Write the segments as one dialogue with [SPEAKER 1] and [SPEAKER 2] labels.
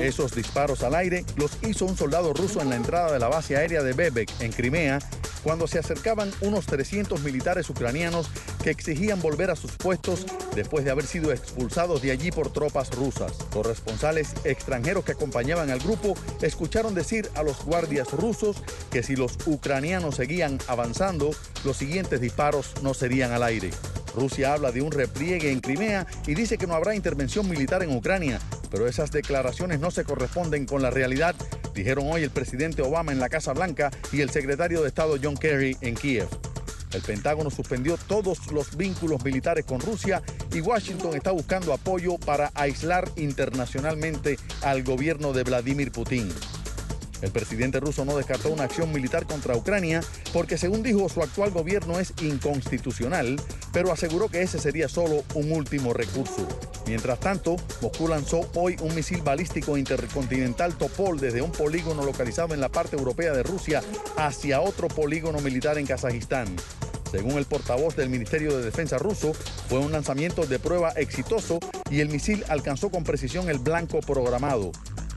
[SPEAKER 1] Esos disparos al aire los hizo un soldado ruso en la entrada de la base aérea de Bebek, en Crimea, cuando se acercaban unos 300 militares ucranianos que exigían volver a sus puestos después de haber sido expulsados de allí por tropas rusas. Corresponsales extranjeros que acompañaban al grupo escucharon decir a los guardias rusos que si los ucranianos seguían avanzando, los siguientes disparos no serían al aire. Rusia habla de un repliegue en Crimea y dice que no habrá intervención militar en Ucrania, pero esas declaraciones no se corresponden con la realidad, dijeron hoy el presidente Obama en la Casa Blanca y el secretario de Estado John Kerry en Kiev. El Pentágono suspendió todos los vínculos militares con Rusia y Washington está buscando apoyo para aislar internacionalmente al gobierno de Vladimir Putin. El presidente ruso no descartó una acción militar contra Ucrania porque, según dijo, su actual gobierno es inconstitucional pero aseguró que ese sería solo un último recurso. Mientras tanto, Moscú lanzó hoy un misil balístico intercontinental Topol desde un polígono localizado en la parte europea de Rusia hacia otro polígono militar en Kazajistán. Según el portavoz del Ministerio de Defensa ruso, fue un lanzamiento de prueba exitoso y el misil alcanzó con precisión el blanco programado.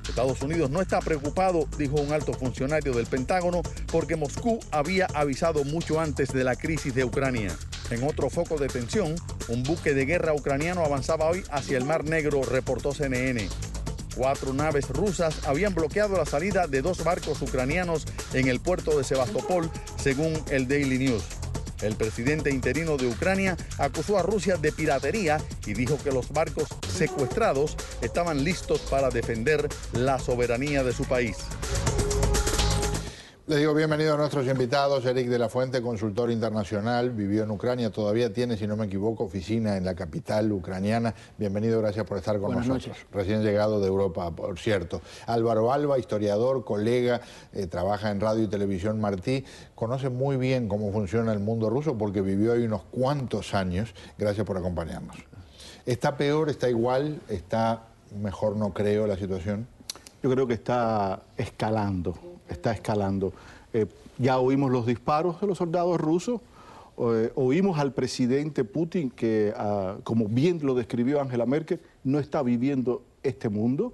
[SPEAKER 1] Estados Unidos no está preocupado, dijo un alto funcionario del Pentágono, porque Moscú había avisado mucho antes de la crisis de Ucrania. En otro foco de tensión, un buque de guerra ucraniano avanzaba hoy hacia el Mar Negro, reportó CNN. Cuatro naves rusas habían bloqueado la salida de dos barcos ucranianos en el puerto de Sebastopol, según el Daily News. El presidente interino de Ucrania acusó a Rusia de piratería y dijo que los barcos secuestrados estaban listos para defender la soberanía de su país.
[SPEAKER 2] Les digo bienvenido a nuestros invitados. Eric de la Fuente, consultor internacional, vivió en Ucrania, todavía tiene, si no me equivoco, oficina en la capital ucraniana. Bienvenido, gracias por estar con nosotros. Recién llegado de Europa, por cierto. Álvaro Alba, historiador, colega, eh, trabaja en radio y televisión Martí, conoce muy bien cómo funciona el mundo ruso porque vivió ahí unos cuantos años. Gracias por acompañarnos. ¿Está peor, está igual, está mejor, no creo, la situación? Yo creo que está escalando está escalando. Eh,
[SPEAKER 3] ya oímos los disparos de los soldados rusos, eh, oímos al presidente Putin que, ah, como bien lo describió Angela Merkel, no está viviendo este mundo,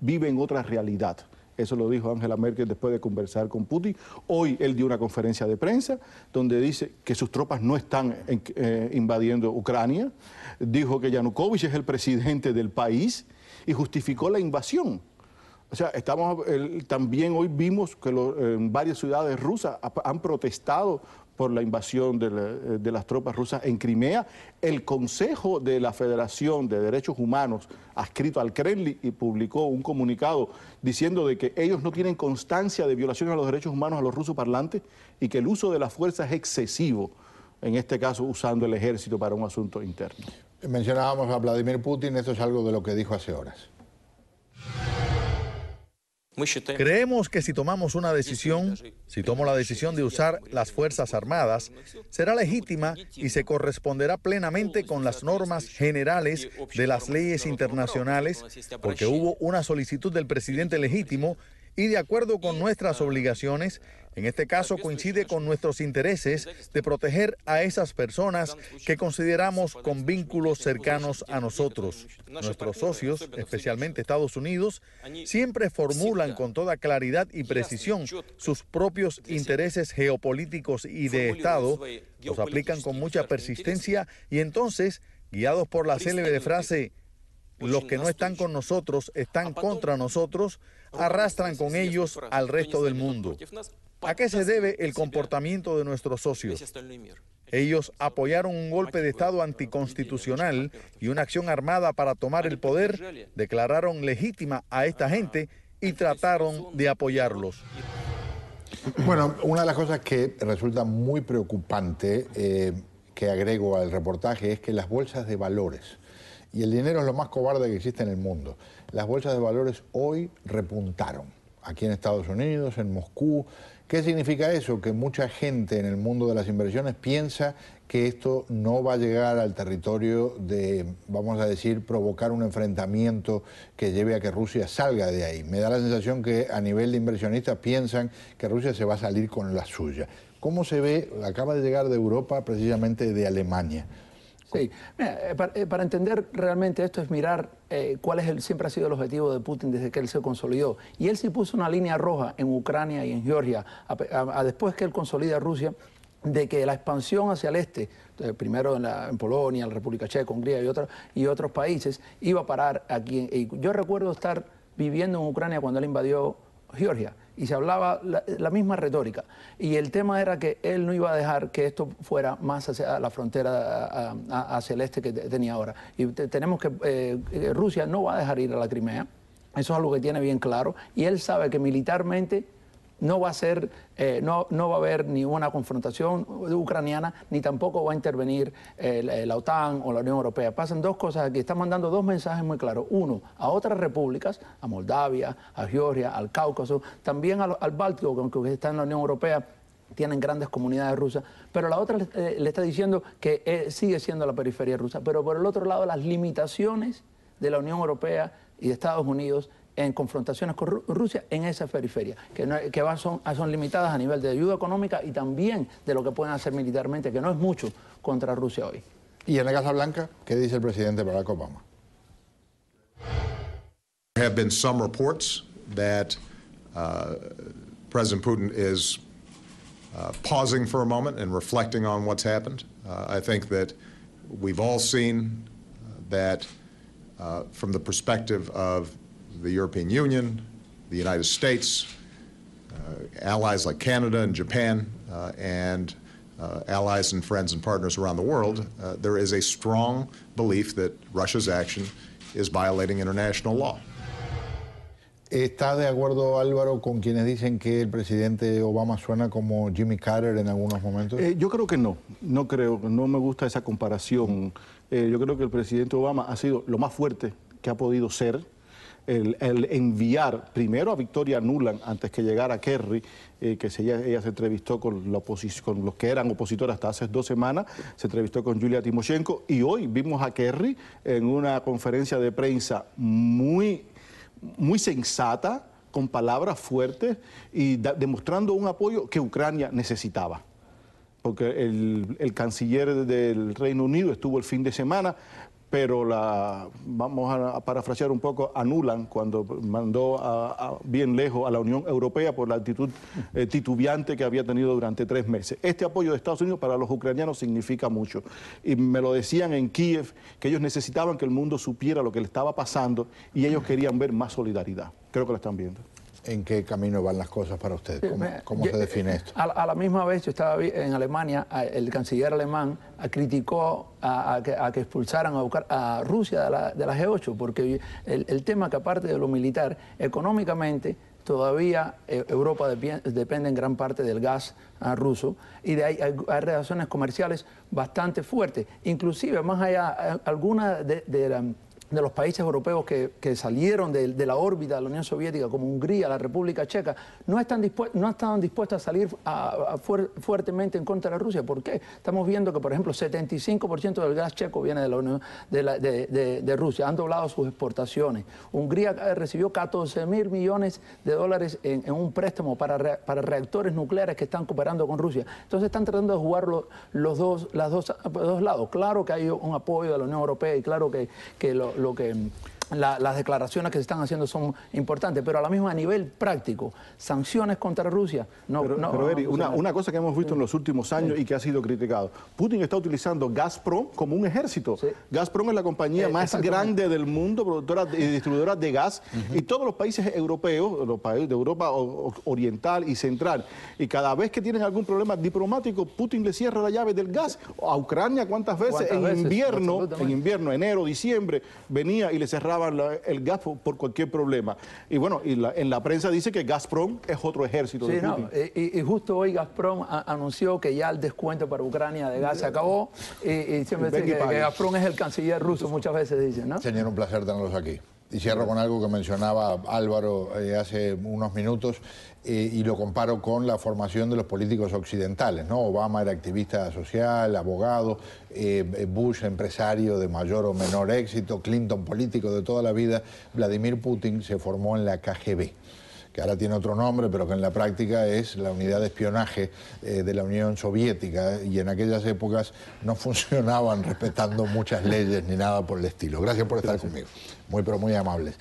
[SPEAKER 3] vive en otra realidad. Eso lo dijo Angela Merkel después de conversar con Putin. Hoy él dio una conferencia de prensa donde dice que sus tropas no están eh, invadiendo Ucrania. Dijo que Yanukovych es el presidente del país y justificó la invasión o sea, estamos, también hoy vimos que en varias ciudades rusas han protestado por la invasión eh, de, las tropas rusas en Crimea. El Consejo de la Federación de Derechos Humanos, escrito al Kremlin, y publicó un comunicado diciendo de que ellos no tienen constancia de violaciones a los derechos humanos a los rusos parlantes y que el uso de la fuerza es excesivo, en este caso usando el ejército para un asunto interno.
[SPEAKER 2] Mencionábamos a Vladimir Putin, esto es algo de lo que dijo hace horas. Creemos que si tomamos una decisión, si tomo
[SPEAKER 1] la decisión de usar las Fuerzas Armadas, será legítima y se corresponderá plenamente con las normas generales de las leyes internacionales, porque hubo una solicitud del presidente legítimo y de acuerdo con nuestras ah, obligaciones, en este caso coincide con nuestros intereses de proteger a esas personas que consideramos con vínculos cercanos a nosotros. Nuestros socios, especialmente Estados Unidos, siempre formulan con toda claridad y precisión sus propios intereses geopolíticos y de Estado, los aplican con mucha persistencia y entonces, guiados por la célebre frase, los que no están con nosotros están contra nosotros, arrastran con ellos al resto del mundo. ¿A qué se debe el comportamiento de nuestros socios? Ellos apoyaron un golpe de Estado anticonstitucional y una acción armada para tomar el poder, declararon legítima a esta gente y trataron de apoyarlos.
[SPEAKER 2] Bueno, una de las cosas que resulta muy preocupante eh, que agrego al reportaje es que las bolsas de valores y el dinero es lo más cobarde que existe en el mundo. Las bolsas de valores hoy repuntaron, aquí en Estados Unidos, en Moscú. ¿Qué significa eso? Que mucha gente en el mundo de las inversiones piensa que esto no va a llegar al territorio de, vamos a decir, provocar un enfrentamiento que lleve a que Rusia salga de ahí. Me da la sensación que a nivel de inversionistas piensan que Rusia se va a salir con la suya. ¿Cómo se ve? Acaba de llegar de Europa, precisamente de Alemania.
[SPEAKER 4] Sí, eh, eh, para, entender realmente esto es mirar eh, cuál es el, siempre ha sido el objetivo de Putin desde que él se consolidó. Y él sí puso una línea roja en Ucrania y en Georgia, después que él consolida Rusia, de que la expansión hacia el este, primero en, Polonia, en la República Checa, Hungría y, y otros países, iba a parar aquí. yo recuerdo estar viviendo en Ucrania cuando él invadió Georgia y se hablaba la, misma retórica. Y el tema era que él no iba a dejar que esto fuera más hacia la frontera hacia el este que tenía ahora. Y tenemos que eh, Rusia no va a dejar ir a la Crimea. Eso es algo que tiene bien claro. Y él sabe que militarmente no va a ser, eh, no, no va a haber ni una confrontación ucraniana, ni tampoco va a intervenir eh, eh, la, OTAN o la Unión Europea. Pasan dos cosas aquí, están mandando dos mensajes muy claros. Uno, a otras repúblicas, a Moldavia, a Georgia, al Cáucaso, también al, Báltico, que está en la Unión Europea, tienen grandes comunidades rusas, pero la otra le está diciendo que sigue siendo la periferia rusa. Pero por el otro lado, las limitaciones de la Unión Europea y de Estados Unidos en confrontaciones con Rusia en esa periferia, que, no, que van, son, son limitadas a nivel de ayuda económica y también de lo que pueden hacer militarmente, que no es mucho contra Rusia hoy.
[SPEAKER 2] ¿Y en la Casa Blanca qué dice el presidente Barack Obama? There have been
[SPEAKER 3] some reports that uh, President Putin is uh, pausing for a moment and reflecting on what's happened. Uh, I think that we've all seen uh, that uh, from the perspective of the European Union, the United States, uh, allies like Canada and Japan, uh, and uh, allies and friends and partners around the world, uh, there is a strong belief that Russia's action is violating international law.
[SPEAKER 2] ¿Está de acuerdo Álvaro con quienes dicen que el presidente Obama suena como Jimmy Carter en algunos momentos?
[SPEAKER 3] Eh, yo creo que no, no creo, no me gusta esa comparación. Eh, yo creo que el presidente Obama ha sido lo más fuerte que ha podido ser el, enviar primero a Victoria Nuland antes que llegara Kerry, eh, que ella, ella, se entrevistó con, los que eran opositores hasta hace dos semanas, se entrevistó con Julia Timoshenko y hoy vimos a Kerry en una conferencia de prensa muy, muy sensata, con palabras fuertes y demostrando un apoyo que Ucrania necesitaba porque el, el, canciller del Reino Unido estuvo el fin de semana pero la, vamos a, parafrasear un poco, anulan cuando mandó bien lejos a la Unión Europea por la actitud eh, titubeante que había tenido durante tres meses. Este apoyo de Estados Unidos para los ucranianos significa mucho. Y me lo decían en Kiev, que ellos necesitaban que el mundo supiera lo que le estaba pasando y ellos querían ver más
[SPEAKER 2] solidaridad. Creo que lo están viendo en qué camino van las cosas para usted. ¿Cómo, se define esto?
[SPEAKER 4] A, la misma vez, yo estaba en Alemania, el canciller alemán criticó a, que, expulsaran a, Rusia de la, de la, G8, porque el, tema que aparte de lo militar, económicamente todavía eh, Europa depende en gran parte del gas ah, ruso y de ahí hay, relaciones comerciales bastante fuertes. Inclusive, más allá, eh, algunas de, de, de los países europeos que, salieron de, la órbita de la Unión Soviética, como Hungría, la República Checa, no, están dispuestos, no estaban dispuestos a salir fuertemente en contra de Rusia. ¿Por qué? Estamos viendo que, por ejemplo, 75% del gas checo viene de, la de, Rusia. Han doblado sus exportaciones. Hungría eh, recibió 14 mil millones de dólares en, un préstamo para, reactores nucleares que están cooperando con Rusia. Entonces están tratando de jugar los, dos, las dos, dos lados. Claro que hay un apoyo de la Unión Europea y claro que, que lo que las declaraciones que se están haciendo son importantes, pero a la misma a nivel práctico, sanciones contra Rusia. No, Eri, una, cosa
[SPEAKER 3] que hemos visto en los últimos años y que ha sido criticado, Putin está utilizando Gazprom como un ejército. Gazprom es la compañía eh, más grande del mundo, productora y distribuidora de gas, y todos los países europeos, los países de Europa Oriental y Central, y cada vez que tienen algún problema diplomático, Putin le cierra la llave del gas. A Ucrania, ¿cuántas veces? en invierno, en invierno, enero, diciembre, venía y le cerraba el gas por, cualquier problema. Y bueno, y la, en la prensa dice que Gazprom es otro ejército de
[SPEAKER 4] eh, y, justo hoy Gazprom anunció que ya el descuento para Ucrania de gas se acabó. Y, siempre dice que,
[SPEAKER 2] Gazprom es el canciller ruso, muchas veces dicen, ¿no? Señor, un placer tenerlos aquí. Y cierro con algo que mencionaba Álvaro eh, hace unos minutos eh, y lo comparo con la formación de los políticos occidentales. ¿no? Obama era activista social, abogado, eh, Bush empresario de mayor o menor éxito, Clinton político de toda la vida, Vladimir Putin se formó en la KGB que ahora tiene otro nombre, pero que en la práctica es la unidad de espionaje eh, de la Unión Soviética, y en aquellas épocas no funcionaban respetando muchas leyes ni nada por el estilo. Gracias por estar conmigo. Muy, pero muy amables.